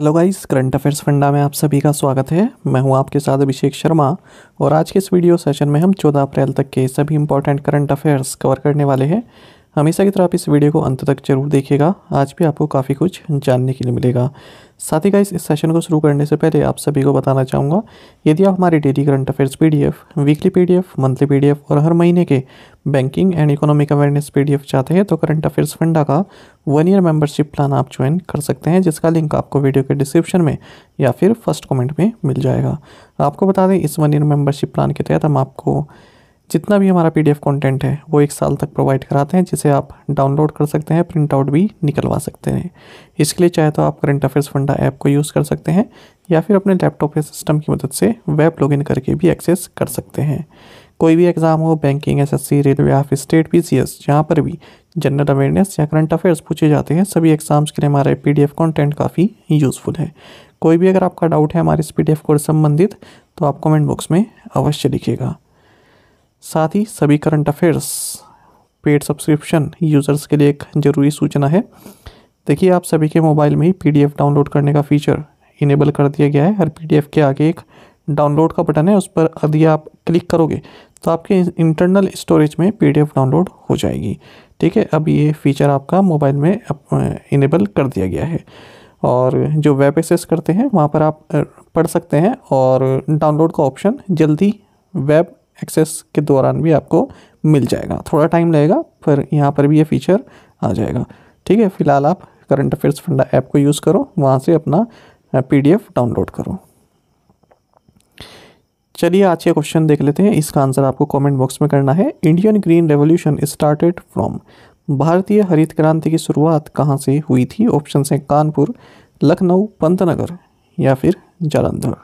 Hello guys current affairs फंडा में आप सभी का स्वागत है मैं हूं आपके साथ अभिषेक शर्मा और आज के इस वीडियो सेशन में हम 14 अप्रैल तक के सभी इंपॉर्टेंट करंट अफेयर्स कवर करने वाले हैं हमेशा की तरह आप इस वीडियो को अंत तक जरूर देखिएगा आज भी आपको काफ़ी कुछ जानने के लिए मिलेगा साथ ही का इस सेशन को शुरू करने से पहले आप सभी को बताना चाहूँगा यदि आप हमारे daily current affairs PDF weekly PDF monthly PDF और हर महीने के banking and economic awareness PDF चाहते हैं तो करंट अफेयर्स फंडा का वन ईयर मेंबरशिप प्लान आप ज्वाइन कर सकते हैं जिसका लिंक आपको वीडियो के डिस्क्रिप्शन में या फिर फर्स्ट कॉमेंट में मिल जाएगा आपको बता दें इस वन ईयर मेंबरशिप प्लान के तहत हम आपको जितना भी हमारा पीडीएफ कंटेंट है वो एक साल तक प्रोवाइड कराते हैं जिसे आप डाउनलोड कर सकते हैं प्रिंट आउट भी निकलवा सकते हैं इसके लिए चाहे तो आप करंट अफेयर्स फंडा ऐप को यूज़ कर सकते हैं या फिर अपने लैपटॉप या सिस्टम की मदद से वेब लॉगिन करके भी एक्सेस कर सकते हैं कोई भी एग्ज़ाम हो बैंकिंग एस रेलवे या स्टेट पी सी एस जहाँ पर भी जनरल अवेयरनेस या करंट अफेयर्स पूछे जाते हैं सभी एग्ज़ाम्स के लिए हमारे पी डी एफ कॉन्टेंट काफ़ी यूज़फुल है कोई भी अगर आपका डाउट है हमारे इस पी डी एफ कोर्स संबंधित तो आप कमेंट बॉक्स में अवश्य लिखिएगा साथ ही सभी current affairs paid subscription users के लिए एक ज़रूरी सूचना है देखिए आप सभी के मोबाइल में ही पीडीएफ डाउनलोड करने का फीचर इनेबल कर दिया गया है हर पीडीएफ के आगे एक डाउनलोड का बटन है उस पर यदि आप क्लिक करोगे तो आपके इंटरनल स्टोरेज में पीडीएफ डाउनलोड हो जाएगी ठीक है अब ये फीचर आपका मोबाइल में इनेबल कर दिया गया है और जो वेब एक्सेस करते हैं वहाँ पर आप पढ़ सकते हैं और डाउनलोड का ऑप्शन जल्दी वेब एक्सेस के दौरान भी आपको मिल जाएगा थोड़ा टाइम लगेगा फिर यहाँ पर भी ये फीचर आ जाएगा ठीक है फिलहाल आप करंट अफेयर्स फंडा ऐप को यूज़ करो वहाँ से अपना पी डाउनलोड करो चलिए आज के क्वेश्चन देख लेते हैं इसका आंसर आपको कमेंट बॉक्स में करना है Indian green revolution started from भारतीय हरित क्रांति की शुरुआत कहाँ से हुई थी ऑप्शन है कानपुर लखनऊ पंतनगर या फिर जालंधर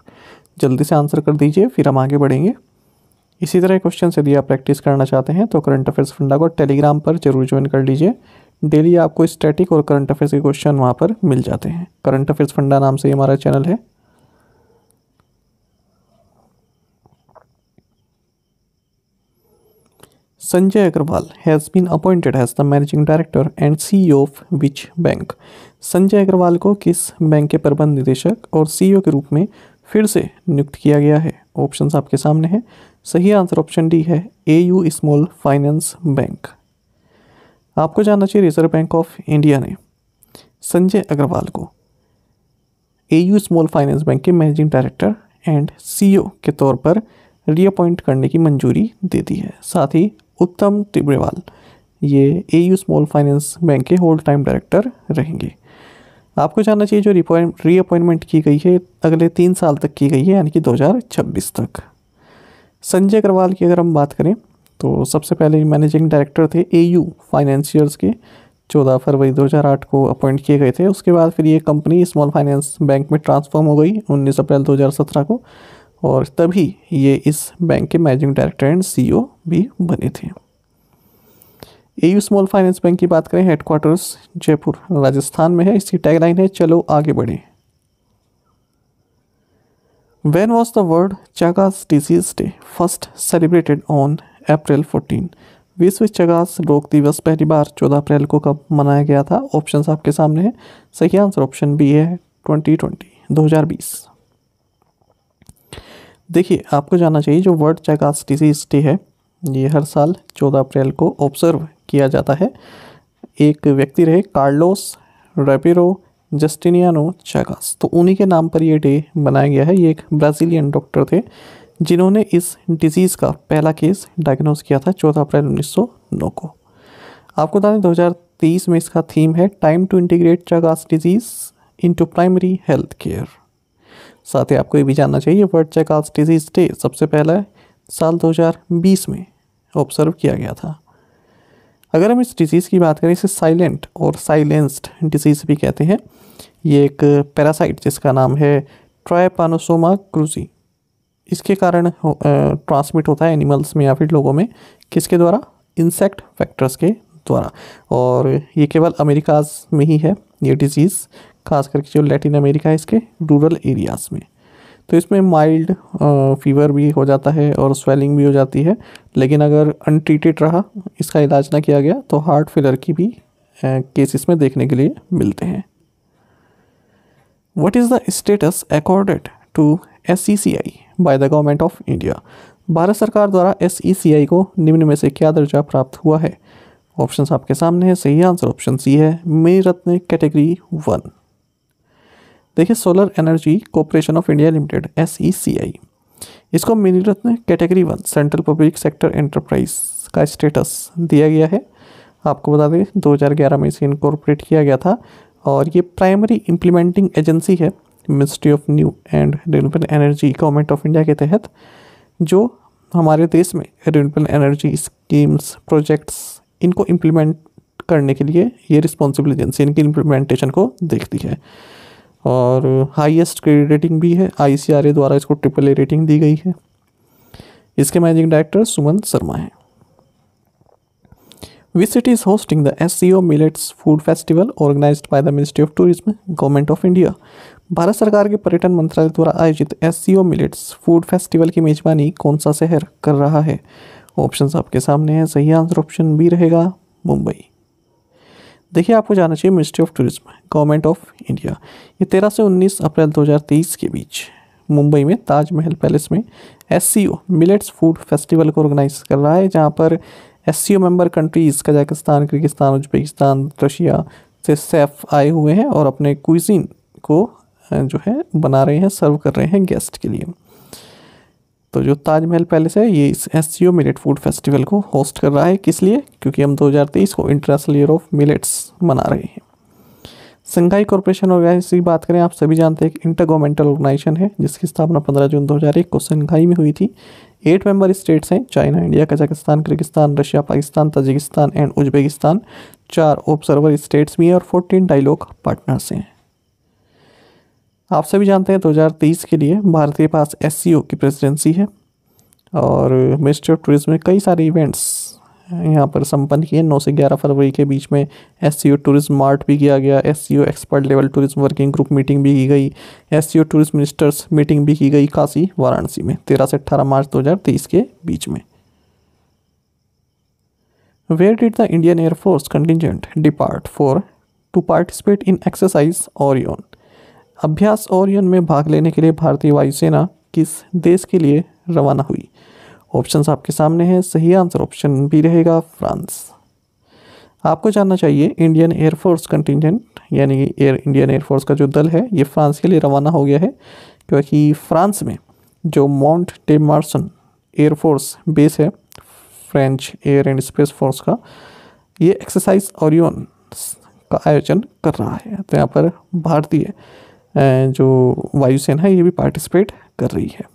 जल्दी से आंसर कर दीजिए फिर हम आगे बढ़ेंगे इसी तरह क्वेश्चन यदि आप प्रैक्टिस करना चाहते हैं तो करंट अफेयर्स फंडा को टेलीग्राम पर जरूर ज्वाइन कर लीजिए डेली आपको स्टैटिक और करंट अफेयर्स के क्वेश्चन वहाँ पर मिल जाते हैं करंट अफेयर्स फंडा नाम से हमारा चैनल है Sanjay Agarwal has been appointed has the managing director and C of which bank Sanjay Agarwal को किस बैंक के प्रबंध निदेशक और सीईओ e के रूप में फिर से नियुक्त किया गया है ऑप्शन आपके सामने हैं सही आंसर ऑप्शन डी है A U small finance bank आपको जानना चाहिए रिजर्व बैंक ऑफ इंडिया ने संजय अग्रवाल को A U small finance bank के मैनेजिंग डायरेक्टर एंड सीईओ के तौर पर रीअपॉइंट करने की मंजूरी दे दी है साथ ही उत्तम टिब्रेवाल ये A U small finance bank के होल्ड टाइम डायरेक्टर रहेंगे आपको जानना चाहिए जो रीअपॉइंटमेंट की गई है अगले तीन साल तक की गई है यानी कि 2026 तक संजय अग्रवाल की अगर हम बात करें तो सबसे पहले मैनेजिंग डायरेक्टर थे ए यू फाइनेंशियर्स के चौदह फरवरी 2008 को अपॉइंट किए गए थे उसके बाद फिर ये कंपनी स्मॉल फाइनेंस बैंक में ट्रांसफॉर्म हो गई उन्नीस अप्रैल दो को और तभी ये इस बैंक के मैनेजिंग डायरेक्टर एंड सीईओ भी बने थे ए स्मॉल फाइनेंस बैंक की बात करें हेडक्वार्टर्स जयपुर राजस्थान में है इसकी टैगलाइन है चलो आगे बढ़ें when was the world Chagas disease day first celebrated on April 14? विश्व चगास रोग दिवस पहली बार 14 अप्रैल को कब मनाया गया था ऑप्शन आपके सामने है सही आंसर ऑप्शन बी है 2020 2020 देखिए आपको जानना चाहिए जो वर्ल्ड चगास डिजीज डे है ये हर साल 14 अप्रैल को ऑब्जर्व किया जाता है एक व्यक्ति रहे कार्लोस रेपिरो जस्टिनियानो चागास तो उन्हीं के नाम पर ये डे बनाया गया है ये एक ब्राज़ीलियन डॉक्टर थे जिन्होंने इस डिज़ीज़ का पहला केस डायग्नोज किया था 14 अप्रैल 1909 को आपको बता दें 2023 में इसका थीम है time to integrate Chagas disease into primary health care साथ ही आपको ये भी जानना चाहिए वर्ल्ड चैगास डिजीज़ डे सबसे पहला है साल 2020 में ऑब्जर्व किया गया था अगर हम इस डिजीज़ की बात करें इसे साइलेंट और साइलेंस्ड डिज़ीज़ भी कहते हैं ये एक पैरासाइट जिसका नाम है ट्रायपानोसोमा क्रूजी इसके कारण ट्रांसमिट होता है एनिमल्स में या फिर लोगों में किसके द्वारा इंसेक्ट फैक्टर्स के द्वारा और ये केवल अमेरिकाज में ही है ये डिजीज़ खास करके जो लैटिन अमेरिका है इसके रूरल एरियाज़ में तो इसमें माइल्ड फीवर भी हो जाता है और स्वेलिंग भी हो जाती है लेकिन अगर अनट्रीटेड रहा इसका इलाज ना किया गया तो हार्ट फेलर की भी केसेस में देखने के लिए मिलते हैं status accorded to S accorded C I by the government of India भारत सरकार द्वारा एस e को निम्न में से क्या दर्जा प्राप्त हुआ है ऑप्शन आपके सामने है सही आंसर ऑप्शन सी है मेरत्न कैटेगरी वन देखिए solar energy corporation of India limited S इसको Miniratna category one central public sector enterprise का स्टेटस दिया गया है आपको बता दें 2011 में इसे इनकॉर्पोरेट किया गया था और ये प्राइमरी इम्प्लीमेंटिंग एजेंसी है ministry of new and renewable energy government of India के तहत जो हमारे देश में रिन्यूएबल एनर्जी स्कीम्स प्रोजेक्ट्स इनको इम्प्लीमेंट करने के लिए ये रिस्पॉन्सिबल एजेंसी इनकी इम्प्लीमेंटेशन को देखती है और हाईएस्ट क्रेडिट रेटिंग भी है आई द्वारा इसको ट्रिपल ए रेटिंग दी गई है इसके मैनेजिंग डायरेक्टर सुमन शर्मा हैं is hosting the S C O millets food festival organise by the ministry of tourism government of India भारत सरकार के पर्यटन मंत्रालय द्वारा आयोजित S C O millets food festival की मेजबानी कौन सा शहर कर रहा है ऑप्शन आपके सामने हैं सही आंसर ऑप्शन बी रहेगा मुंबई देखिए आपको जाना चाहिए ministry of tourism government of India ये तेरह से उन्नीस अप्रैल दो के बीच मुंबई में ताजमहल पैलेस में S C O millets food festival को ऑर्गेनाइज कर रहा है जहाँ पर S C O member countries Kazakhstan Kyrgyzstan Uzbekistan Russia से सेफ आए हुए हैं और अपने क्विजिन को जो है बना रहे हैं सर्व कर रहे हैं गेस्ट के लिए तो जो ताजमहल पैलेस है ये इस S C O millet food festival को होस्ट कर रहा है किस लिए क्योंकि हम 2023 को इंटरनेशनल ईयर ऑफ मिलेट्स मना रहे हैं संघाई कॉरपोरेशन ऑर्गेनाइजेशन की बात करें आप सभी जानते हैं एक इंटर गवर्नमेंटल ऑर्गेनाइजेशन है जिसकी स्थापना 15 जून 2001 को संघाई में हुई थी एट मेंबर स्टेट्स हैं China India Kazakhstan Kyrgyzstan Russia Pakistan Tajikistan and Uzbekistan चार ऑब्जर्वर स्टेट्स भी हैं और फोर्टीन डायलॉग पार्टनर्स हैं आप सभी जानते हैं 2023 के लिए भारत के पास एस की प्रेसिडेंसी है और मिनिस्ट्री ऑफ टूरिज्म में कई सारे इवेंट्स यहाँ पर संपन्न किए नौ से ग्यारह फरवरी के बीच में S C O tourism mart भी किया गया S C O expert level tourism working group meeting भी की गई S C O tourism ministers meeting भी की गई काशी वाराणसी में तेरह से अट्ठारह मार्च दो हज़ार तेईस के बीच में where did the Indian air force contingent depart for to participate in exercise Orion अभ्यास ओरियन में भाग लेने के लिए भारतीय वायुसेना किस देश के लिए रवाना हुई ऑप्शंस आपके सामने हैं सही आंसर ऑप्शन बी रहेगा फ्रांस आपको जानना चाहिए इंडियन एयरफोर्स कंटिजेंट यानी कि एयर इंडियन एयरफोर्स का जो दल है ये फ्रांस के लिए रवाना हो गया है क्योंकि फ्रांस में जो Mont de Marsan air force base है French air and space force का ये एक्सरसाइज ओरियन का आयोजन कर रहा है तो यहाँ पर भारतीय जो वायुसेना है ये भी पार्टिसिपेट कर रही है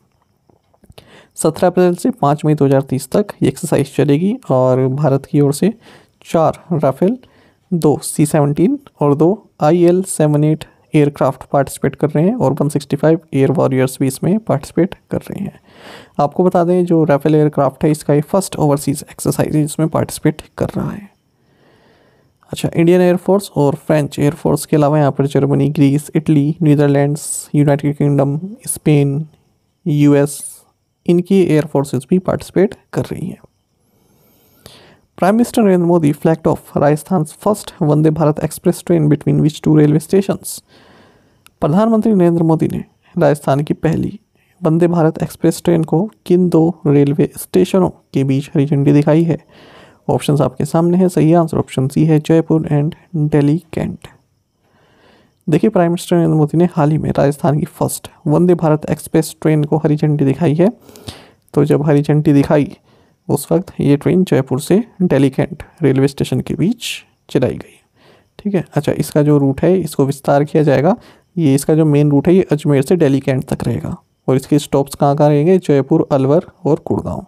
सत्रह अप्रैल से पाँच मई दो हज़ार तीस तक ये एक्सरसाइज चलेगी और भारत की ओर से चार राफेल दो सी सेवनटीन और दो I L seven eight aircraft participate कर रहे हैं और one sixty five air warriors भी इसमें पार्टिसिपेट कर रहे हैं आपको बता दें जो राफेल एयरक्राफ्ट है इसका ये फर्स्ट ओवरसीज़ एक्सरसाइज इसमें पार्टिसिपेट कर रहा है अच्छा इंडियन एयरफोर्स और फ्रेंच एयरफोर्स के अलावा यहाँ पर Germany Greece Italy Netherlands United Kingdom Spain US इनकी एयरफोर्सेस भी पार्टिसिपेट कर रही हैं prime minister Narendra Modi flagged off Rajasthan first Vande Bharat express train between which two railway station प्रधानमंत्री नरेंद्र मोदी ने राजस्थान की पहली वंदे भारत एक्सप्रेस ट्रेन को किन दो रेलवे स्टेशनों के बीच हरी झंडी दिखाई है ऑप्शंस आपके सामने हैं सही आंसर ऑप्शन सी है जयपुर एंड दिल्ली कैंट देखिए प्राइम मिनिस्टर नरेंद्र मोदी ने हाल ही में राजस्थान की first Vande Bharat express train को हरी झंडी दिखाई है तो जब हरी झंडी दिखाई उस वक्त ये ट्रेन जयपुर से डेली कैंट रेलवे स्टेशन के बीच चलाई गई ठीक है अच्छा इसका जो रूट है इसको विस्तार किया जाएगा ये इसका जो मेन रूट है ये अजमेर से डेली कैंट तक रहेगा और इसके स्टॉप्स कहाँ कहाँ रहेंगे जयपुर अलवर और गुड़गांव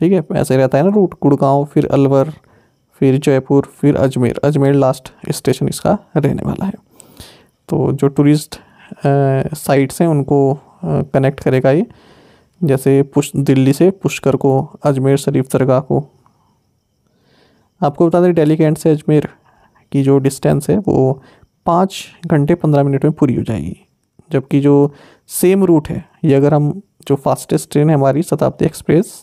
ठीक है ऐसे रहता है ना रूट गुड़गांव फिर अलवर फिर जयपुर फिर अजमेर अजमेर लास्ट स्टेशन इसका रहने वाला है तो जो टूरिस्ट साइट्स हैं उनको कनेक्ट करेगा ये जैसे पुश दिल्ली से पुष्कर को अजमेर शरीफ दरगाह को आपको बता दें डेली कैंट से अजमेर की जो डिस्टेंस है वो पाँच घंटे पंद्रह मिनट में पूरी हो जाएगी जबकि जो सेम रूट है ये अगर हम जो फास्टेस्ट ट्रेन है हमारी शताब्दी एक्सप्रेस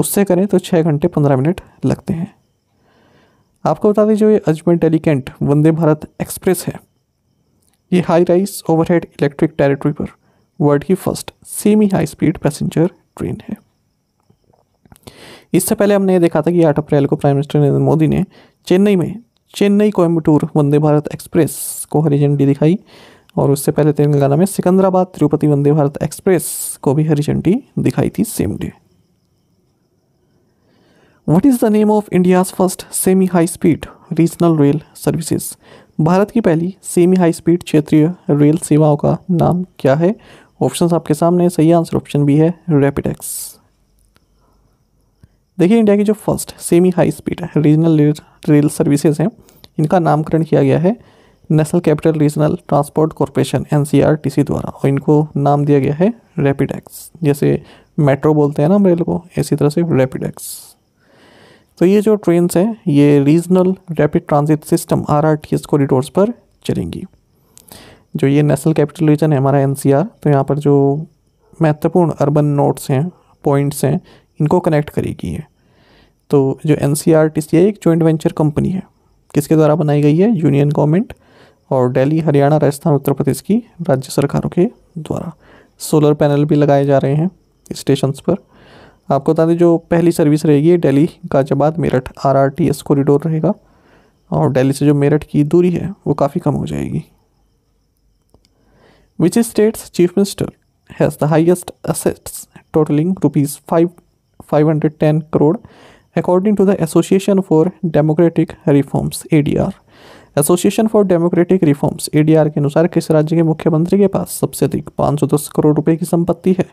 उससे करें तो छः घंटे पंद्रह मिनट लगते हैं आपको बता दें जो ये अजमेर डेलीकेंट वंदे भारत एक्सप्रेस है ये high rise overhead electric territory पर वर्ल्ड की first semi high speed passenger train है इससे पहले हमने ये देखा था कि आठ अप्रैल को प्राइम मिनिस्टर नरेंद्र मोदी ने चेन्नई में चेन्नई कोयम्बटूर वंदे भारत एक्सप्रेस को हरी झंडी दिखाई और उससे पहले तेलंगाना में सिकंदराबाद तिरुपति वंदे भारत एक्सप्रेस को भी हरी झंडी दिखाई थी same day what is the name of India's first semi high speed regional rail services भारत की पहली सेमी हाई स्पीड क्षेत्रीय रेल सेवाओं का नाम क्या है ऑप्शन आपके सामने सही आंसर ऑप्शन बी है एक्स देखिए इंडिया की जो first semi high speed regional rail services हैं इनका नामकरण किया गया है national capital regional transport corporation N द्वारा और इनको नाम दिया गया है एक्स जैसे मेट्रो बोलते हैं ना हम रेल को इसी तरह से एक्स तो ये जो ट्रेन हैं ये regional rapid transit system R R T S corridors पर चलेंगी जो ये नेशनल कैपिटल रीजन है हमारा एन सी आर तो यहाँ पर जो महत्वपूर्ण अर्बन नोट्स हैं पॉइंट्स हैं इनको कनेक्ट करेगी ये तो जो N C R T C एक जॉइंट वेंचर कंपनी है किसके द्वारा बनाई गई है यूनियन गवर्नमेंट और दिल्ली हरियाणा राजस्थान उत्तर प्रदेश की राज्य सरकारों के द्वारा सोलर पैनल भी लगाए जा रहे हैं स्टेशंस पर आपको बता दें जो पहली सर्विस रहेगी daily Ghaziabad Meerut R R T S corridor रहेगा और दिल्ली से जो मेरठ की दूरी है वो काफ़ी कम हो जाएगी which states chief minister has the highest assets totalling rupees five five hundred ten crore the association for democratic reforms A D R association for democratic reforms R के अनुसार किस राज्य के मुख्यमंत्री के पास सबसे अधिक दस करोड़ रुपये की संपत्ति है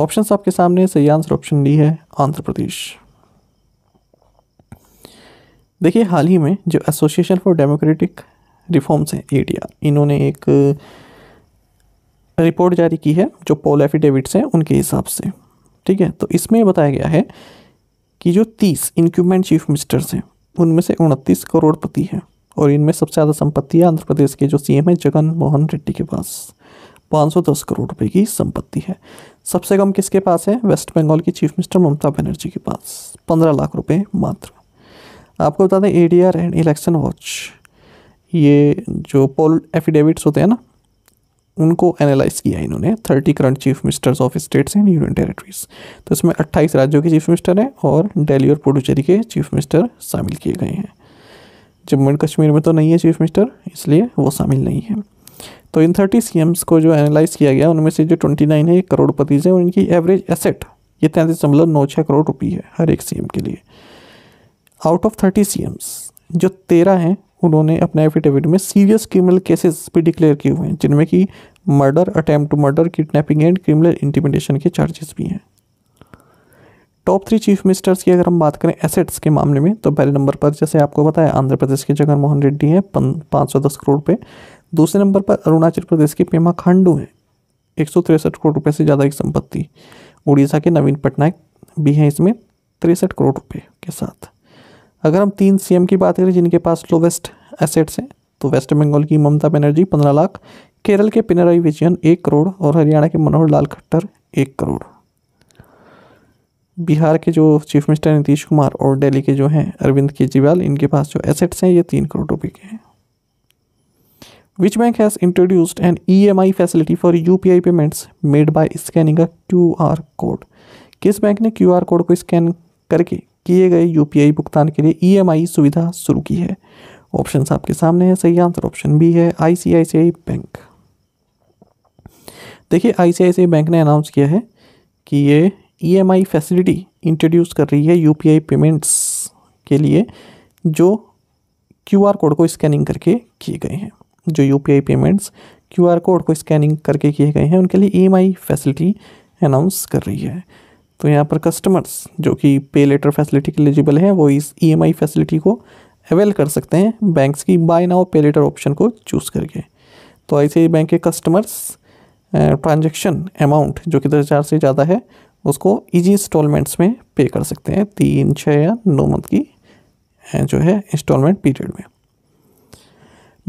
ऑप्शन आपके सामने सही आंसर ऑप्शन डी है आंध्र प्रदेश देखिए हाल ही में जो एसोसिएशन फॉर डेमोक्रेटिक रिफॉर्म्स हैं एडिया इन्होंने एक रिपोर्ट जारी की है जो पोल एफिडेविट्स हैं उनके हिसाब से ठीक है तो इसमें बताया गया है कि जो तीस इनक्यूबमेंट चीफ मिनिस्टर्स हैं उनमें से उनतीस करोड़पति हैं और इनमें सबसे ज़्यादा संपत्ति है आंध्र प्रदेश के जो सीएम है जगन मोहन रेड्डी के पास 510 करोड़ रुपए की संपत्ति है सबसे कम किसके पास है वेस्ट बंगाल की चीफ मिनिस्टर ममता बनर्जी के पास पंद्रह लाख रुपए मात्र आपको बता दें ए एंड इलेक्शन वॉच ये जो पोल एफिडेविट्स होते हैं ना उनको एनालाइज किया इन्होंने thirty current chief ministers of states and union territories तो इसमें अट्ठाईस राज्यों के चीफ मिनिस्टर हैं और डेली और पुडुचेरी के चीफ मिनिस्टर शामिल किए गए हैं जम्मू एंड कश्मीर में तो नहीं है चीफ मिनिस्टर इसलिए वो शामिल नहीं है तो इन थर्टी सी को जो एनालाइज किया गया उनमें से जो ट्वेंटी नाइन है करोड़पति हैं और इनकी एवरेज एसेट ये तैंतीस दशमलव नौ छः करोड़ रुपये है हर एक सी के लिए आउट ऑफ थर्टी सी जो तेरह हैं उन्होंने अपने एफिडेविट में सीरियस क्रिमिनल केसेस भी डिक्लेयर किए हुए हैं जिनमें कि murder attempt murder kidnapping and criminal intimidation के चार्जेस भी हैं टॉप थ्री चीफ मिनिस्टर्स की अगर हम बात करें एसेट्स के मामले में तो पहले नंबर पर जैसे आपको बताया आंध्र प्रदेश के जगन मोहन रेड्डी हैं पाँच सौ दस करोड़ पे दूसरे नंबर पर अरुणाचल प्रदेश के पेमा खांडू हैं एक सौ तिरसठ करोड़ रुपए से ज़्यादा की संपत्ति उड़ीसा के नवीन पटनायक भी हैं इसमें तिरसठ करोड़ रुपए के साथ अगर हम तीन सीएम की बात करें जिनके पास लोवेस्ट एसेट्स हैं तो वेस्ट बंगाल की ममता बनर्जी पंद्रह लाख केरल के पिनराई विजयन एक करोड़ और हरियाणा के मनोहर लाल खट्टर एक करोड़ बिहार के जो चीफ मिनिस्टर नीतीश कुमार और दिल्ली के जो हैं अरविंद केजरीवाल इनके पास जो एसेट्स हैं ये तीन करोड़ रुपए के हैं Which bank has introduced an EMI facility for UPI payments made by scanning a QR code? किस बैंक ने क्यू आर कोड को स्कैन करके किए गए यू पी आई भुगतान के लिए ई एम आई सुविधा शुरू की है ऑप्शन आपके सामने है सही आंसर ऑप्शन बी है आई आई सी सी आई बैंक देखिए आई आई सी सी आई बैंक ने अनाउंस किया है कि ये E M I facility introduce कर रही है यू पी आई पेमेंट्स के लिए जो क्यू आर कोड को स्कैनिंग करके किए गए हैं जो यू पेमेंट्स क्यू कोड को स्कैनिंग करके किए गए हैं उनके लिए ई फैसिलिटी अनाउंस कर रही है तो यहाँ पर कस्टमर्स जो कि पे लेटर फैसिलिटी के एलिजिबल हैं वो इस ई e फैसिलिटी को अवेल कर सकते हैं बैंक्स की buy now pay later option को चूज़ करके तो ऐसे ही बैंक के कस्टमर्स ट्रांजेक्शन अमाउंट जो कि दस हज़ार से ज़्यादा है उसको ईजी इंस्टॉलमेंट्स में पे कर सकते हैं तीन छः या नौ मंथ की जो है इंस्टॉलमेंट पीरियड में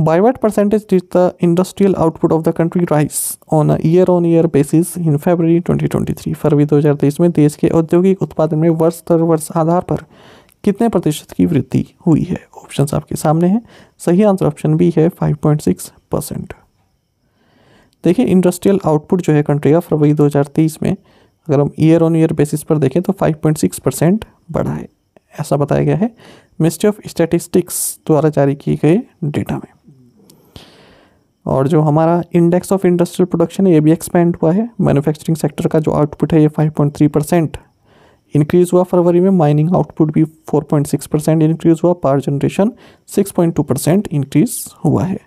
By what percentage did the industrial output of the country rise on a year on year basis in February 2023? फरवरी 2023 में देश के औद्योगिक उत्पादन में वर्ष दर वर्ष आधार पर कितने प्रतिशत की वृद्धि हुई है ऑप्शन आपके सामने हैं सही आंसर ऑप्शन बी है 5.6 परसेंट देखिए इंडस्ट्रियल आउटपुट जो है कंट्री का फरवरी 2023 में अगर हम ईयर ऑन ईयर बेसिस पर देखें तो 5.6 परसेंट बढ़ा है ऐसा बताया गया है मिनिस्ट्री ऑफ स्टैटिस्टिक्स द्वारा जारी किए गए डेटा में और जो हमारा इंडेक्स ऑफ इंडस्ट्रियल प्रोडक्शन है ये भी एक्सपेंड हुआ है मैन्युफैक्चरिंग सेक्टर का जो आउटपुट है ये 5.3 परसेंट इंक्रीज़ हुआ फरवरी में माइनिंग आउटपुट भी 4.6 परसेंट इंक्रीज़ हुआ पावर जनरेशन 6.2 परसेंट इंक्रीज़ हुआ है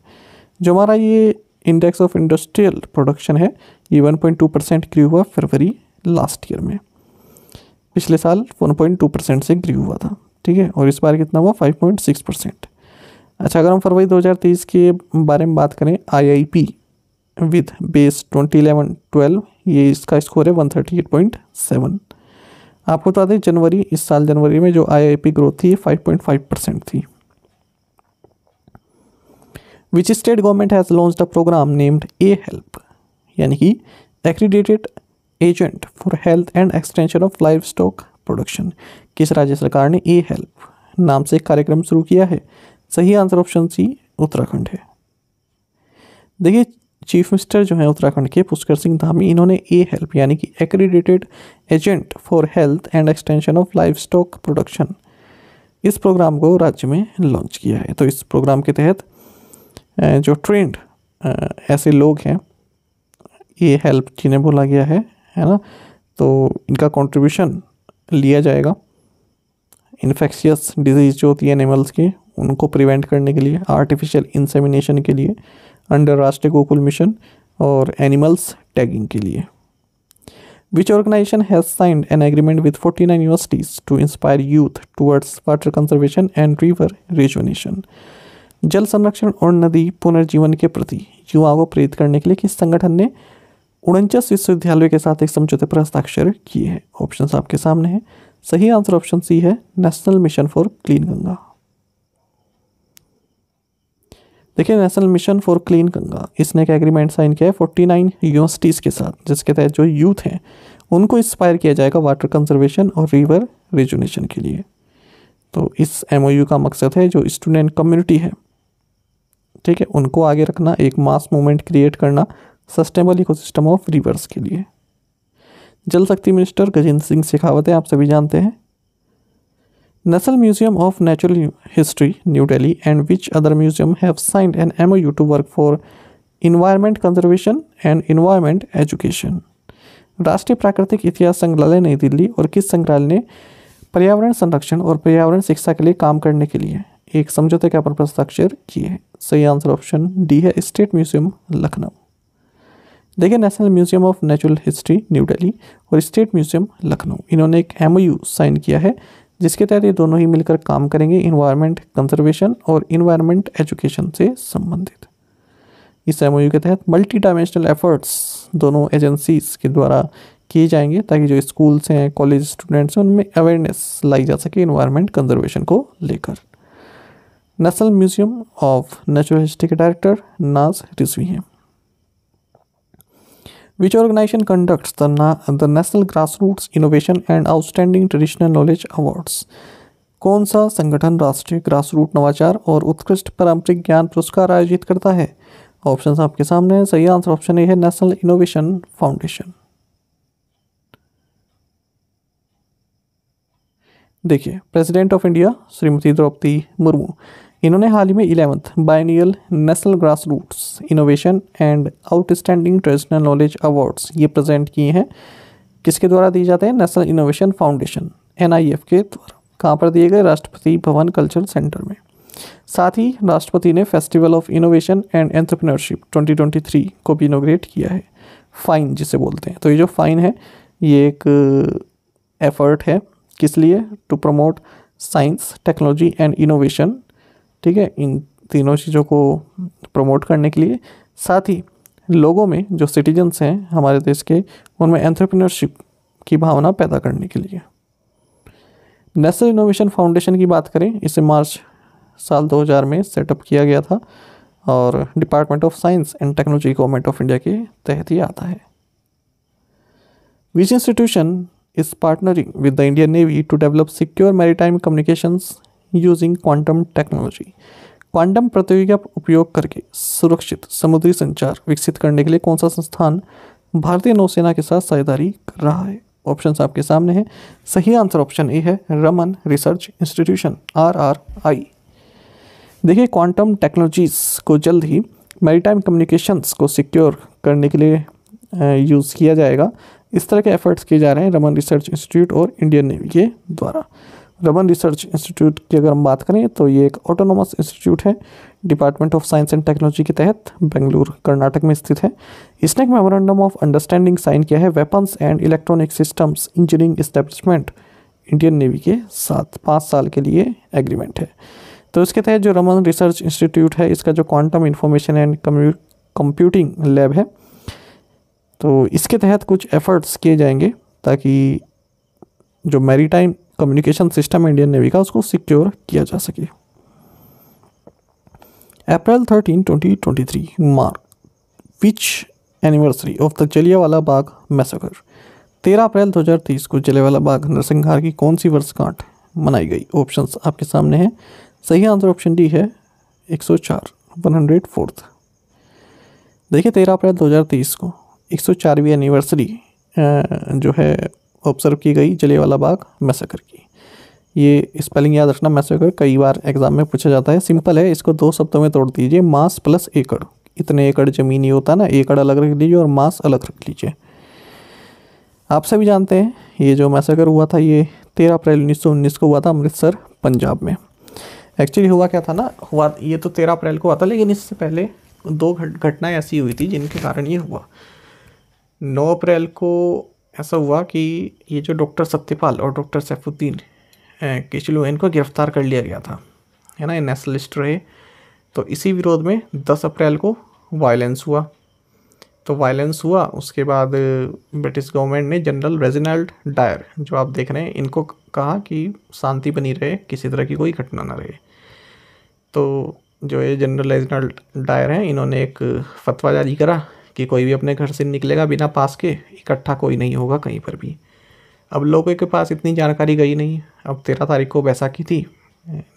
जो हमारा ये इंडेक्स ऑफ इंडस्ट्रियल प्रोडक्शन है ये वन परसेंट ग्री हुआ फरवरी लास्ट ईयर में पिछले साल वन परसेंट से ग्री हुआ था ठीक है और इस बार कितना हुआ फाइव परसेंट अच्छा अगर हम फरवरी 2023 के बारे में बात करें आईआईपी विथ बेस 2011 12 ये इसका स्कोर है 138.7 आपको बता दें जनवरी इस साल जनवरी में जो आईआईपी ग्रोथ थी 5.5 परसेंट थी which state government has launch the programme named A help यानी कि accredited agent for health and extension of livestock production किस राज्य सरकार ने ए हेल्प नाम से एक कार्यक्रम शुरू किया है सही आंसर ऑप्शन सी उत्तराखंड है देखिए चीफ मिनिस्टर जो है उत्तराखंड के पुष्कर सिंह धामी इन्होंने ए हेल्प यानी कि accredited agent for health and extension of livestock production इस प्रोग्राम को राज्य में लॉन्च किया है तो इस प्रोग्राम के तहत जो ट्रेंड ऐसे लोग हैं ये हेल्प जिन्हें बोला गया है है ना तो इनका कंट्रीब्यूशन लिया जाएगा इन्फेक्शियस डिजीज जो होती है एनिमल्स की उनको प्रिवेंट करने के लिए आर्टिफिशियल इंसेमिनेशन के लिए अंडर राष्ट्रीय गोकुल मिशन और एनिमल्स टैगिंग के लिए which organisation has signed an agreement with 49 universities to inspire youth towards water conservation and river rejuvenation जल संरक्षण और नदी पुनर्जीवन के प्रति युवाओं को प्रेरित करने के लिए किस संगठन ने उनचास विश्वविद्यालयों के साथ एक समझौते पर हस्ताक्षर किए हैं ऑप्शन आपके सामने हैं सही आंसर ऑप्शन सी है national mission for clean Ganga देखिए national mission for clean Ganga इसने एक एग्रीमेंट साइन किया है फोर्टी नाइन यूनिवर्सिटीज़ के साथ जिसके तहत जो यूथ हैं उनको इंस्पायर किया जाएगा वाटर कंजर्वेशन और रिवर रिजुनेशन के लिए तो इस एम का मकसद है जो स्टूडेंट कम्युनिटी है ठीक है उनको आगे रखना एक मास मूवमेंट क्रिएट करना सस्टेनेबल इकोसिस्टम ऑफ रिवर्स के लिए जल शक्ति मिनिस्टर गजेंद्र सिंह शेखावत है आप सभी जानते हैं National Museum of Natural History, New Delhi, and which other museum have signed an MOU to work for environment conservation and environment education? राष्ट्रीय प्राकृतिक इतिहास संग्रहालय नई दिल्ली और किस संग्रहालय ने पर्यावरण संरक्षण और पर्यावरण शिक्षा के लिए काम करने के लिए एक समझौते के पर हस्ताक्षर किए सही आंसर ऑप्शन डी है स्टेट म्यूजियम लखनऊ देखिए national museum of natural history New Delhi और स्टेट म्यूजियम लखनऊ इन्होंने एक एम साइन किया है जिसके तहत ये दोनों ही मिलकर काम करेंगे इन्वायरमेंट कंजर्वेशन और इन्वायरमेंट एजुकेशन से संबंधित इस एम के तहत मल्टी डायमेंशनल एफर्ट्स दोनों एजेंसीज के द्वारा किए जाएंगे ताकि जो स्कूल्स हैं कॉलेज स्टूडेंट्स हैं उनमें अवेयरनेस लाई जा सके इन्वायरमेंट कंजर्वेशन को लेकर national museum of natural history के डायरेक्टर नाज रिजवी हैं which organization conducts the, Na- the National Grassroots Innovation and Outstanding Traditional Knowledge Awards. कौन सा संगठन राष्ट्रीय ग्रासरूट नवाचार और उत्कृष्ट पारंपरिक ज्ञान पुरस्कार आयोजित करता है ऑप्शन आपके सामने है सही आंसर ऑप्शन ए है नेशनल इनोवेशन फाउंडेशन देखिए president of India Shrimati Droupadi Murmu इन्होंने हाल ही में eleventh biennial national grassroots innovation and outstanding traditional knowledge awards ये प्रेजेंट किए हैं किसके द्वारा दिए जाते हैं नेशनल इनोवेशन फाउंडेशन एन के द्वारा कहाँ पर दिए गए राष्ट्रपति भवन कल्चरल सेंटर में साथ ही राष्ट्रपति ने festival of innovation and entrepreneurship 2023 को भी इनोग्रेट किया है फाइन जिसे बोलते हैं तो ये जो फाइन है ये एक एफर्ट है किस लिए to promote science technology and innovation ठीक है इन तीनों चीज़ों को प्रमोट करने के लिए साथ ही लोगों में जो सिटीजन्स हैं हमारे देश के उनमें एंट्रप्रीनरशिप की भावना पैदा करने के लिए नेशनल इनोवेशन फाउंडेशन की बात करें इसे मार्च साल 2000 में सेटअप किया गया था और department of science and technology government of India के तहत ही आता है which institution is partnering with the Indian navy to develop secure time communications using quantum technology quantum प्रौद्योगिकी का उपयोग करके सुरक्षित समुद्री संचार विकसित करने के लिए कौन सा संस्थान भारतीय नौसेना के साथ साझेदारी कर रहा है ऑप्शन आपके सामने हैं सही आंसर ऑप्शन ए है Raman research institution R R I देखिए क्वांटम टेक्नोलॉजीज़ को जल्द ही मेरीटाइम कम्युनिकेशंस को सिक्योर करने के लिए यूज़ किया जाएगा इस तरह के एफर्ट्स किए जा रहे हैं रमन रिसर्च इंस्टीट्यूट और इंडियन नेवी के द्वारा रमन रिसर्च इंस्टीट्यूट की अगर हम बात करें तो ये एक ऑटोनोमस इंस्टीट्यूट है department of science and technology के तहत बेंगलुरु कर्नाटक में स्थित है इसने एक मेमोरेंडम ऑफ अंडरस्टैंडिंग साइन किया है weapons and electronic systems engineering establishment Indian navy के साथ पाँच साल के लिए एग्रीमेंट है तो इसके तहत जो रमन रिसर्च इंस्टीट्यूट है इसका जो quantum information and computing lab है तो इसके तहत कुछ एफर्ट्स किए जाएंगे ताकि जो maritime communication system Indian navy का उसको सिक्योर किया जा सके April thirteen twenty twenty three mark which anniversary of the Jallianwala Bagh massacre तेरह अप्रैल दो हजार तेईस को जलियावाला बाग नरसंहार की कौन सी वर्षगांठ मनाई गई ऑप्शंस आपके सामने हैं सही आंसर ऑप्शन डी है एक सौ चार वन हंड्रेड फोर्थ देखिए तेरह अप्रैल दो हजार तेईस को एक सौ चारवीं एनिवर्सरी जो है ऑब्जर्व की गई जलेवाला बाग मैसेकर की ये स्पेलिंग याद रखना मैसेकर कई बार एग्जाम में पूछा जाता है सिंपल है इसको दो शब्दों में तोड़ दीजिए मास प्लस एकड़ इतने एकड़ जमीन ही होता ना एकड़ अलग रख लीजिए और मास अलग रख लीजिए आप सभी जानते हैं ये जो मैसेकर हुआ था ये तेरह अप्रैल उन्नीस को हुआ था अमृतसर पंजाब में एक्चुअली हुआ क्या था ना हुआ ये तो तेरह अप्रैल को हुआ था लेकिन इससे पहले दो घटनाएं ऐसी हुई थी जिनके कारण ये हुआ नौ अप्रैल को ऐसा हुआ कि ये जो डॉक्टर सत्यपाल और डॉक्टर सैफुद्दीन किचलू इनको गिरफ्तार कर लिया गया था है ना ये नेशनलिस्ट रहे तो इसी विरोध में 10 अप्रैल को वायलेंस हुआ तो वायलेंस हुआ उसके बाद ब्रिटिश गवर्नमेंट ने जनरल रेजिनाल्ड डायर जो आप देख रहे हैं इनको कहा कि शांति बनी रहे किसी तरह की कोई घटना ना रहे तो जो ये जनरल रेजिनाल्ड डायर हैं इन्होंने एक फतवा जारी करा कि कोई भी अपने घर से निकलेगा बिना पास के इकट्ठा कोई नहीं होगा कहीं पर भी अब लोगों के पास इतनी जानकारी गई नहीं अब तेरह तारीख को बैसाखी थी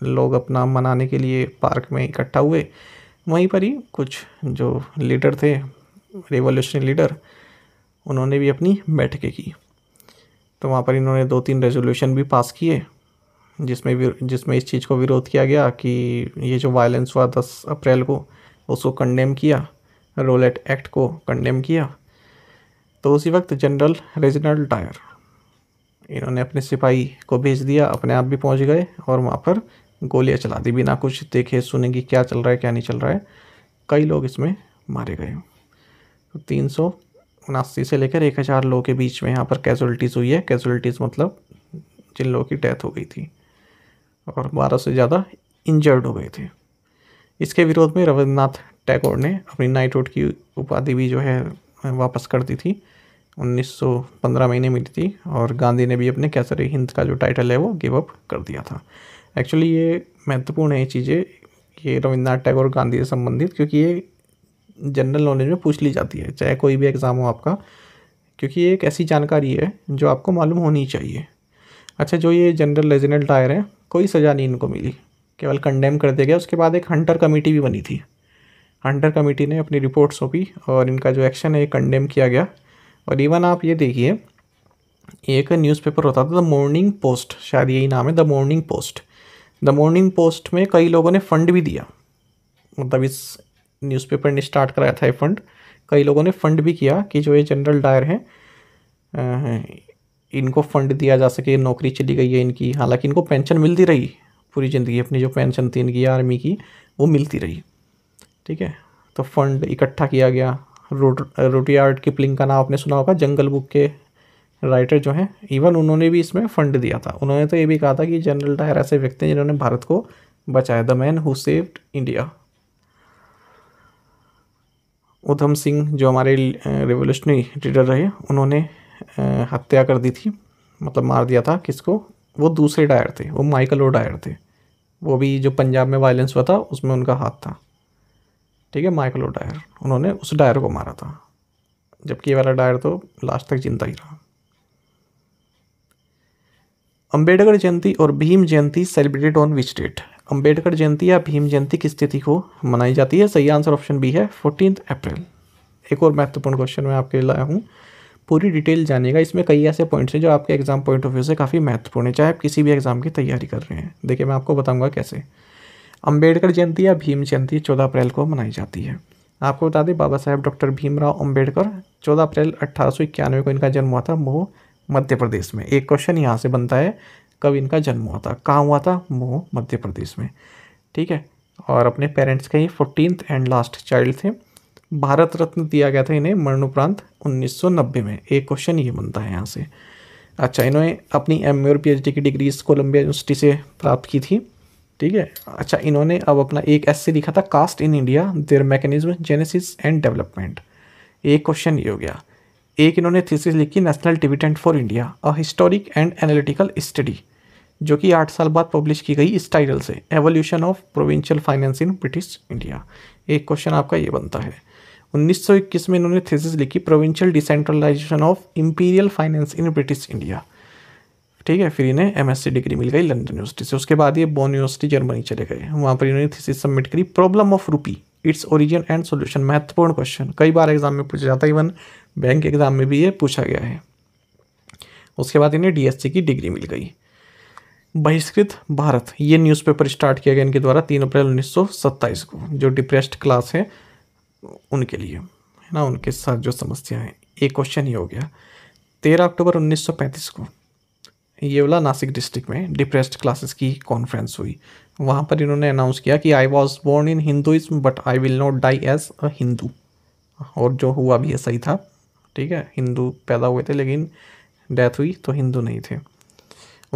लोग अपना मनाने के लिए पार्क में इकट्ठा हुए वहीं पर ही कुछ जो लीडर थे रेवोल्यूशनरी लीडर उन्होंने भी अपनी बैठकें की तो वहाँ पर इन्होंने दो तीन रेजोल्यूशन भी पास किए जिसमें जिसमें इस चीज़ को विरोध किया गया कि ये जो वायलेंस हुआ दस अप्रैल को उसको कंडेम किया रोलेट एक्ट को कंडेम किया तो उसी वक्त जनरल रेजिनल्ड टायर इन्होंने अपने सिपाही को भेज दिया अपने आप भी पहुंच गए और वहाँ पर गोलियाँ चला दी बिना कुछ देखे सुने कि क्या चल रहा है क्या नहीं चल रहा है कई लोग इसमें मारे गए तो तीन सौ उनासी से लेकर एक हज़ार लोगों के बीच में यहाँ पर कैजुलटीज़ हुई है कैजुलटीज मतलब जिन लोगों की डेथ हो गई थी और बारह से ज़्यादा इंजर्ड हो गए थे इसके विरोध में रविन्द्रनाथ टैगोर ने अपनी रोड की उपाधि भी जो है वापस कर दी थी 1915 में इन्हें मिली थी और गांधी ने भी अपने कैसर हिंद का जो टाइटल है वो गिव अप कर दिया था एक्चुअली ये महत्वपूर्ण है ये चीज़ें ये रविंद्रनाथ टैगोर गांधी से संबंधित क्योंकि ये जनरल नॉलेज में पूछ ली जाती है चाहे कोई भी एग्ज़ाम हो आपका क्योंकि ये एक ऐसी जानकारी है जो आपको मालूम होनी चाहिए अच्छा जो ये जनरल लेजिनल टायर है कोई सज़ा नहीं इनको मिली केवल कंडेम कर दिया गया उसके बाद एक हंटर कमेटी भी बनी थी हंटर कमेटी ने अपनी रिपोर्ट सौंपी और इनका जो एक्शन है ये कंडेम किया गया और इवन आप ये देखिए एक न्यूज़पेपर होता था द मॉर्निंग पोस्ट शायद यही नाम है the Morning Post the Morning Post में कई लोगों ने फंड भी दिया मतलब इस न्यूज़पेपर ने स्टार्ट कराया था ये फंड कई लोगों ने फंड भी किया कि जो ये जनरल डायर हैं इनको फंड दिया जा सके नौकरी चली गई है इनकी हालांकि इनको पेंशन मिलती रही पूरी ज़िंदगी अपनी जो पेंशन थी इनकी आर्मी की वो मिलती रही ठीक है तो फंड इकट्ठा किया गया रोट रोटियार्ड किपलिंग का नाम आपने सुना होगा जंगल बुक के राइटर जो हैं इवन उन्होंने भी इसमें फंड दिया था उन्होंने तो ये भी कहा था कि जनरल डायर ऐसे व्यक्ति हैं जिन्होंने भारत को बचाया the man who saved India Udham Singh जो हमारे रिवोल्यूशनरी लीडर रहे उन्होंने हत्या कर दी थी मतलब मार दिया था किसको वो दूसरे डायर थे वो माइकल ओ डायर थे वो भी जो पंजाब में वायलेंस हुआ था उसमें उनका हाथ था ठीक है माइकलो डायर उन्होंने उस डायर को मारा था जबकि ये वाला डायर तो लास्ट तक जिंदा ही रहा अंबेडकर जयंती और Bhim Jayanti celebrated on which date Ambedkar Jayanti या भीम जयंती किस तिथि को मनाई जाती है सही आंसर ऑप्शन बी है फोर्टीन अप्रैल एक और महत्वपूर्ण क्वेश्चन मैं आपके लिए लाया हूँ पूरी डिटेल जानेगा इसमें कई ऐसे पॉइंट्स हैं जो आपके एग्जाम पॉइंट ऑफ व्यू से काफ़ी महत्वपूर्ण है चाहे आप किसी भी एग्जाम की तैयारी कर रहे हैं देखिए मैं आपको बताऊंगा कैसे अंबेडकर जयंती या भीम जयंती चौदह अप्रैल को मनाई जाती है आपको बता दें बाबा साहेब डॉक्टर भीमराव अंबेडकर चौदह अप्रैल अट्ठारह को इनका जन्म हुआ था मोह मध्य प्रदेश में एक क्वेश्चन यहाँ से बनता है कब इनका जन्म हुआ था कहाँ हुआ था मोह मध्य प्रदेश में ठीक है और अपने पेरेंट्स के ही फोर्टीन एंड लास्ट चाइल्ड थे भारत रत्न दिया गया था इन्हें मरणोपरांत उन्नीस में एक क्वेश्चन ये बनता है यहाँ से अच्छा इन्होंने अपनी एम ए और पी की डिग्री कोलंबिया यूनिवर्सिटी से प्राप्त की थी ठीक है अच्छा इन्होंने अब अपना एक एस से लिखा था caste in India their mechanism genesis and development एक क्वेश्चन ये हो गया एक इन्होंने थीसिस लिखी national dividend for India a historic and analytical study जो कि आठ साल बाद पब्लिश की गई इस टाइटल से evolution of provincial finance in British India एक क्वेश्चन आपका ये बनता है 1921 में इन्होंने थीसिस लिखी provincial decentralisation of imperial finance in British India ठीक है फिर इन्हें एमएससी डिग्री मिल गई लंदन यूनिवर्सिटी से उसके बाद ये बोन यूनिवर्सिटी जर्मनी चले गए वहाँ पर इन्होंने थीसिस सबमिट करी problem of rupee its origin and solution महत्वपूर्ण क्वेश्चन कई बार एग्जाम में पूछा जाता है इवन बैंक एग्जाम में भी ये पूछा गया है उसके बाद इन्हें डीएससी की डिग्री मिल गई बहिष्कृत भारत ये न्यूज़पेपर स्टार्ट किया गया इनके द्वारा तीन अप्रैल उन्नीस को जो डिप्रेस्ड क्लास है उनके लिए है ना उनके साथ जो समस्या है एक क्वेश्चन ही हो गया तेरह अक्टूबर 1935 को ये वाला नासिक डिस्ट्रिक्ट में डिप्रेस्ड क्लासेस की कॉन्फ्रेंस हुई वहाँ पर इन्होंने अनाउंस किया कि I was born in Hinduism but I will not die as a Hindu और जो हुआ भी है सही था ठीक है हिंदू पैदा हुए थे लेकिन डेथ हुई तो हिंदू नहीं थे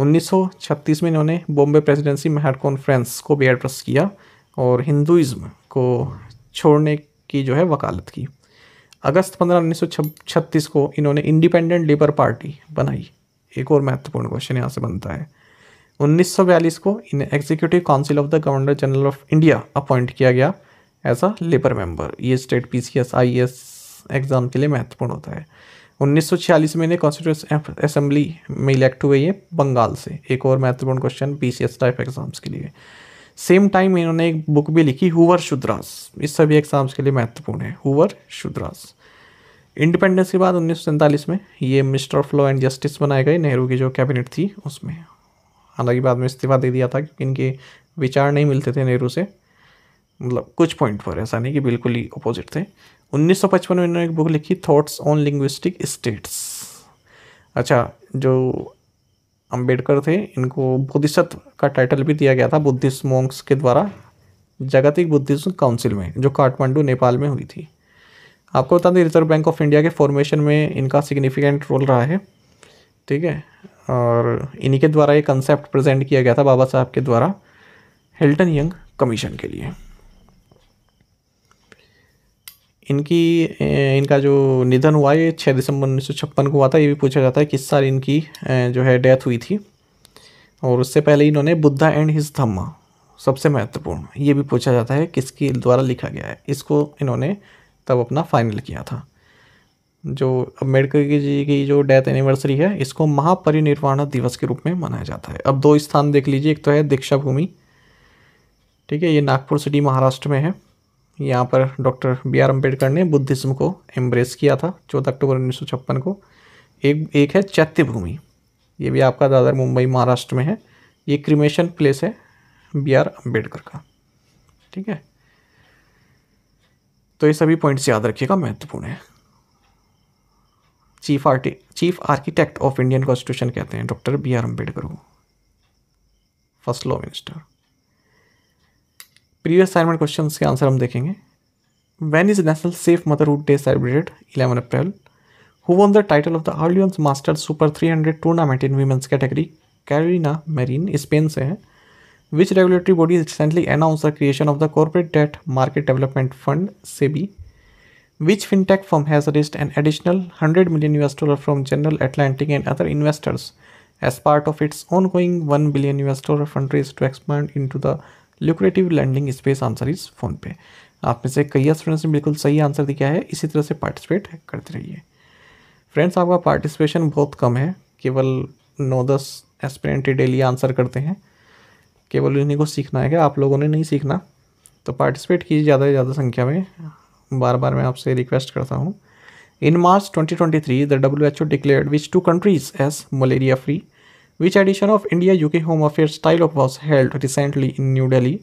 1936 में इन्होंने बॉम्बे प्रेसिडेंसी मेहर कॉन्फ्रेंस को भी एड्रेस किया और हिंदुज्म को छोड़ने की जो है वकालत की अगस्त पंद्रह उन्नीस को इन्होंने इंडिपेंडेंट लेबर पार्टी बनाई एक और महत्वपूर्ण क्वेश्चन यहाँ से बनता है 1942 को in executive council of the governor general of India appoint किया गया एज अ लेबर मेंबर ये state P C S I S exam के लिए महत्वपूर्ण होता है 1946 में इन्हें कॉन्स्टिट्यूस असेंबली में इलेक्ट हुए ये बंगाल से एक और महत्वपूर्ण question P C S type exams के लिए सेम टाइम इन्होंने एक बुक भी लिखी हुवर शुद्रास इस सभी एग्ज़ाम्स के लिए महत्वपूर्ण है हुवर शुद्रास इंडिपेंडेंस के बाद उन्नीस में ये minister of law and justice बनाए गए नेहरू की जो कैबिनेट थी उसमें हालांकि बाद में इस्तीफा दे दिया था क्योंकि इनके विचार नहीं मिलते थे नेहरू से मतलब कुछ पॉइंट पर ऐसा नहीं कि बिल्कुल ही अपोजिट थे 1955 में इन्होंने एक बुक लिखी थॉट्स ऑन लिंग्विस्टिक स्टेट्स अच्छा जो अंबेडकर थे इनको बुद्धिस्त का टाइटल भी दिया गया था बुद्धिस्ट मोंग्स के द्वारा जागतिक बुद्धिस्ट काउंसिल में जो काठमांडू नेपाल में हुई थी आपको बता दें रिजर्व बैंक ऑफ इंडिया के फॉर्मेशन में इनका सिग्निफिकेंट रोल रहा है ठीक है और इन्हीं के द्वारा ये कंसेप्ट प्रेजेंट किया गया था बाबा साहब के द्वारा हिल्टन यंग कमीशन के लिए इनकी इनका जो निधन हुआ ये छः दिसंबर उन्नीस सौ छप्पन को हुआ था ये भी पूछा जाता है किस साल इनकी जो है डेथ हुई थी और उससे पहले इन्होंने बुद्धा एंड हिज धम्मा सबसे महत्वपूर्ण ये भी पूछा जाता है किसके द्वारा लिखा गया है इसको इन्होंने तब अपना फाइनल किया था जो अम्बेडकर जी की जो डेथ एनिवर्सरी है इसको महापरिनिर्वाण दिवस के रूप में मनाया जाता है अब दो स्थान देख लीजिए एक तो है दीक्षा भूमि ठीक है ये नागपुर सिटी महाराष्ट्र में है यहाँ पर डॉक्टर बी आर अम्बेडकर ने बुद्धिज़्म को एम्ब्रेस किया था चौदह अक्टूबर उन्नीस सौ छप्पन को एक एक है चैत्य भूमि ये भी आपका दादर मुंबई महाराष्ट्र में है ये क्रिमेशन प्लेस है बी आर अम्बेडकर का ठीक है तो ये सभी पॉइंट्स याद रखिएगा महत्वपूर्ण है चीफ आर्टी chief architect of Indian constitution कहते हैं डॉक्टर बी आर अम्बेडकर को first law minister previous assignment question के आंसर हम देखेंगे when is national safe motherhood day celebrated eleven April who won the title of the Orleans Masters Super three hundred tournament in women's category Carolina Marin Spain से है which regulatory body recently announce the creation of the corporate debt market development fund से B which fintech firm has raised an additional hundred million US dollar from General Atlantic and other investors as part of its ongoing one billion US dollar fund raise to expand into the lucrative lending space answer is PhonePe आप में से कई students ने बिल्कुल सही answer दिया है इसी तरह से पार्टिसिपेट करते रहिए फ्रेंड्स आपका पार्टिसिपेशन बहुत कम है केवल नौ दस एस्पिरेंटी डेली आंसर करते हैं केवल इन्हीं को सीखना है कि आप लोगों ने नहीं सीखना तो पार्टिसिपेट कीजिए ज़्यादा से ज़्यादा संख्या में बार बार मैं आपसे रिक्वेस्ट करता हूँ in March 2023 twenty three the W H O declared which two countries as malaria free which edition of India U K home affair style of was held recently in New Delhi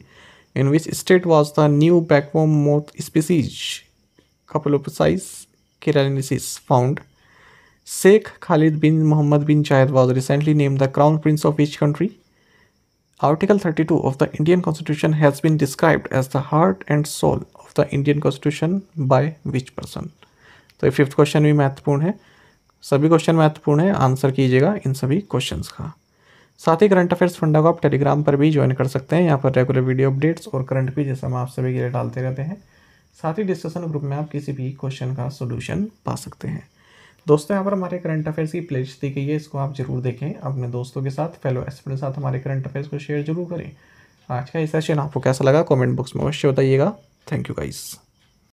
in which state was the new बैकवॉम moth species caplopsize keralis found Sheikh Khalid bin Mohammed bin Zayed was recently name the crown prince of which country Article 32 of the Indian Constitution has been described as the heart and soul of the Indian Constitution by which person? तो ये fifth question भी महत्वपूर्ण है सभी question महत्वपूर्ण है answer कीजिएगा इन सभी क्वेश्चंस का साथ ही करंट अफेयर्स फंडा को आप टेलीग्राम पर भी ज्वाइन कर सकते हैं यहाँ पर रेगुलर वीडियो अपडेट्स और करंट भी जैसे हम आप सभी के लिए डालते रहते हैं साथ ही डिस्कशन ग्रुप में आप किसी भी क्वेश्चन का सोल्यूशन पा सकते हैं दोस्तों यहाँ पर हमारे करंट अफेयर्स की प्लेज दी गई है इसको आप जरूर देखें अपने दोस्तों के साथ फेलो एक्सपर्ट के साथ हमारे करंट अफेयर्स को शेयर जरूर करें आज का ये सेशन आपको कैसा लगा कमेंट बॉक्स में अवश्य बताइएगा थैंक यू गाइस